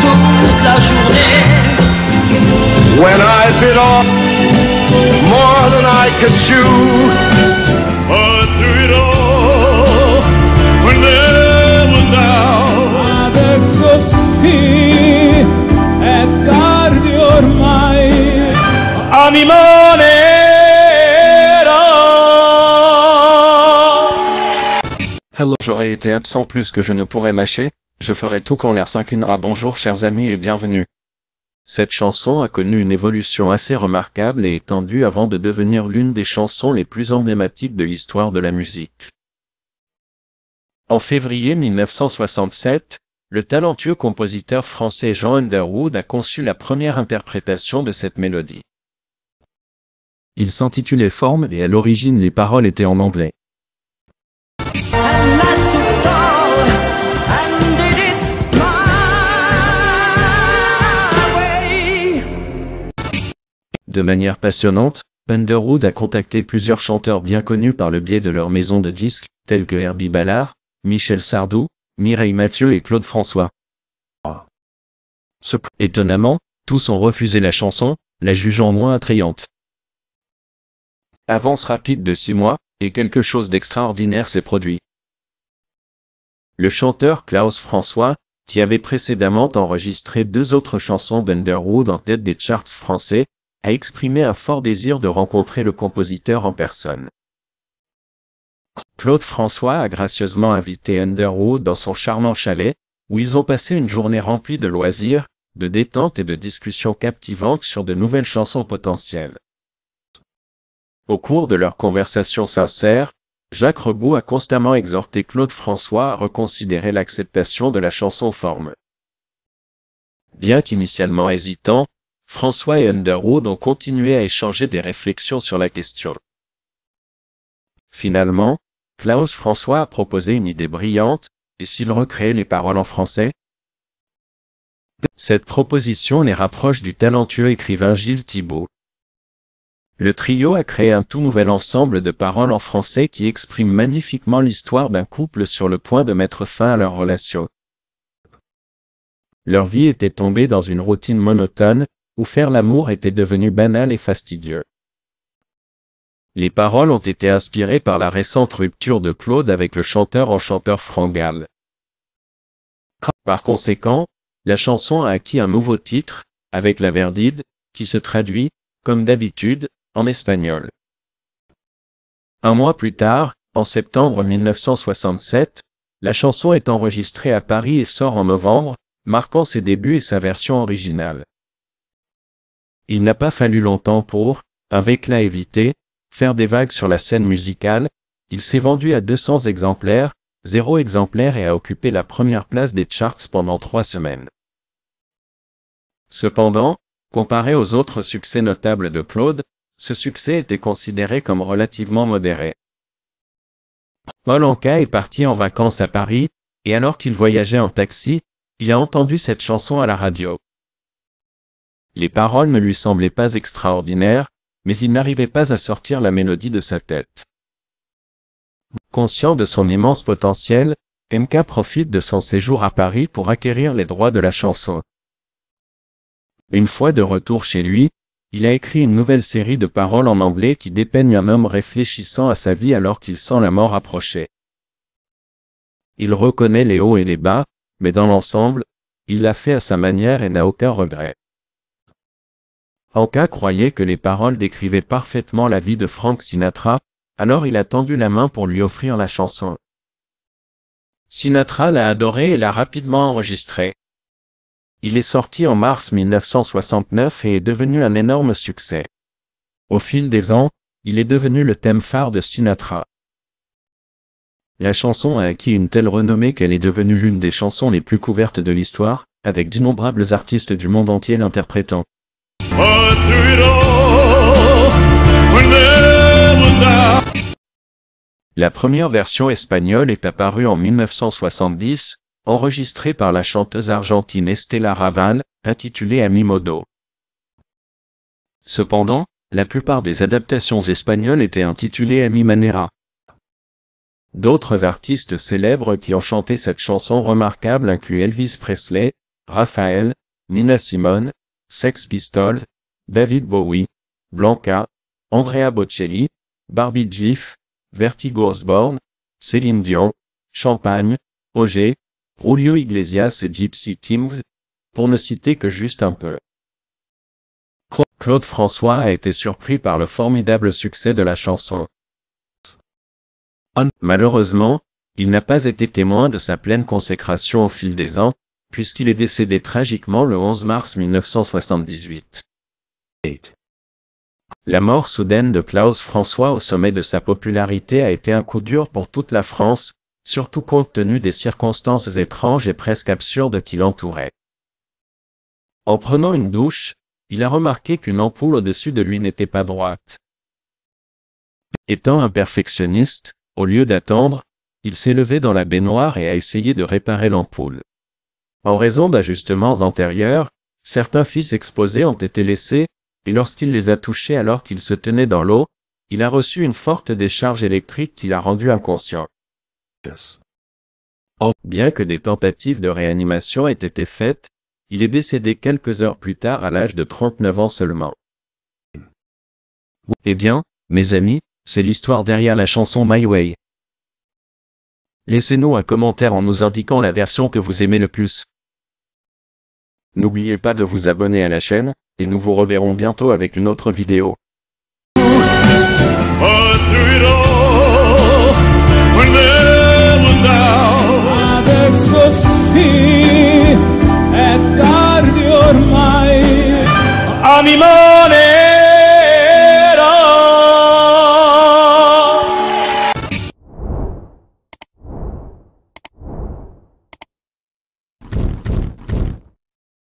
toute la journée. When I bit off more than I could chew, but through it all, when there was doubt, adesso sì, è tardi ormai. Animale. Hello, j'aurais été absent plus que je ne pourrais mâcher, je ferai tout quand l'air s'inclinera. Bonjour chers amis et bienvenue. Cette chanson a connu une évolution assez remarquable et étendue avant de devenir l'une des chansons les plus emblématiques de l'histoire de la musique. En février 1967, le talentueux compositeur français Jean Underwood a conçu la première interprétation de cette mélodie. Il s'intitulait Formes et à l'origine les paroles étaient en anglais. De manière passionnante, Benderwood a contacté plusieurs chanteurs bien connus par le biais de leur maison de disques, tels que Herbie Ballard, Michel Sardou, Mireille Mathieu et Claude François. Étonnamment, tous ont refusé la chanson, la jugeant moins attrayante. Avance rapide de six mois, et quelque chose d'extraordinaire s'est produit. Le chanteur Klaus François, qui avait précédemment enregistré deux autres chansons Benderwood en tête des charts français, a exprimé un fort désir de rencontrer le compositeur en personne. Claude François a gracieusement invité Underwood dans son charmant chalet, où ils ont passé une journée remplie de loisirs, de détente et de discussions captivantes sur de nouvelles chansons potentielles. Au cours de leur conversation sincère, Jacques Rebaud a constamment exhorté Claude François à reconsidérer l'acceptation de la chanson forme. Bien qu'initialement hésitant, François et Underwood ont continué à échanger des réflexions sur la question. Finalement, Klaus François a proposé une idée brillante, et s'il recréait les paroles en français Cette proposition les rapproche du talentueux écrivain Gilles Thibault. Le trio a créé un tout nouvel ensemble de paroles en français qui expriment magnifiquement l'histoire d'un couple sur le point de mettre fin à leur relation. Leur vie était tombée dans une routine monotone, où faire l'amour était devenu banal et fastidieux. Les paroles ont été inspirées par la récente rupture de Claude avec le chanteur en chanteur Frangal. Par conséquent, la chanson a acquis un nouveau titre, avec la verdide, qui se traduit, comme d'habitude, en espagnol. Un mois plus tard, en septembre 1967, la chanson est enregistrée à Paris et sort en novembre, marquant ses débuts et sa version originale. Il n'a pas fallu longtemps pour, avec la évité, faire des vagues sur la scène musicale, il s'est vendu à 200 exemplaires, zéro exemplaires et a occupé la première place des charts pendant trois semaines. Cependant, comparé aux autres succès notables de Claude, ce succès était considéré comme relativement modéré. Paul Anka est parti en vacances à Paris, et alors qu'il voyageait en taxi, il a entendu cette chanson à la radio. Les paroles ne lui semblaient pas extraordinaires, mais il n'arrivait pas à sortir la mélodie de sa tête. Conscient de son immense potentiel, MK profite de son séjour à Paris pour acquérir les droits de la chanson. Une fois de retour chez lui, il a écrit une nouvelle série de paroles en anglais qui dépeignent un homme réfléchissant à sa vie alors qu'il sent la mort approcher. Il reconnaît les hauts et les bas, mais dans l'ensemble, il l'a fait à sa manière et n'a aucun regret. Anka croyait que les paroles décrivaient parfaitement la vie de Frank Sinatra, alors il a tendu la main pour lui offrir la chanson. Sinatra l'a adoré et l'a rapidement enregistré. Il est sorti en mars 1969 et est devenu un énorme succès. Au fil des ans, il est devenu le thème phare de Sinatra. La chanson a acquis une telle renommée qu'elle est devenue l'une des chansons les plus couvertes de l'histoire, avec d'innombrables artistes du monde entier l'interprétant. La première version espagnole est apparue en 1970, enregistrée par la chanteuse argentine Estela Raval, intitulée Ami Modo. Cependant, la plupart des adaptations espagnoles étaient intitulées Ami Manera. D'autres artistes célèbres qui ont chanté cette chanson remarquable incluent Elvis Presley, Raphaël, Nina Simone, Sex Pistols, David Bowie, Blanca, Andrea Bocelli, Barbie Gif, Vertigo Osborne, Céline Dion, Champagne, Auger, Julio Iglesias et Gypsy Teams, pour ne citer que juste un peu. Claude François a été surpris par le formidable succès de la chanson. Malheureusement, il n'a pas été témoin de sa pleine consécration au fil des ans, puisqu'il est décédé tragiquement le 11 mars 1978. La mort soudaine de Klaus François au sommet de sa popularité a été un coup dur pour toute la France, surtout compte tenu des circonstances étranges et presque absurdes qui l'entouraient. En prenant une douche, il a remarqué qu'une ampoule au-dessus de lui n'était pas droite. Étant un perfectionniste, au lieu d'attendre, il s'est levé dans la baignoire et a essayé de réparer l'ampoule. En raison d'ajustements antérieurs, certains fils exposés ont été laissés, et lorsqu'il les a touchés alors qu'il se tenait dans l'eau, il a reçu une forte décharge électrique qui l'a rendu inconscient. Bien que des tentatives de réanimation aient été faites, il est décédé quelques heures plus tard à l'âge de 39 ans seulement. Hmm. Eh bien, mes amis, c'est l'histoire derrière la chanson My Way. Laissez-nous un commentaire en nous indiquant la version que vous aimez le plus. N'oubliez pas de vous abonner à la chaîne, et nous vous reverrons bientôt avec une autre vidéo.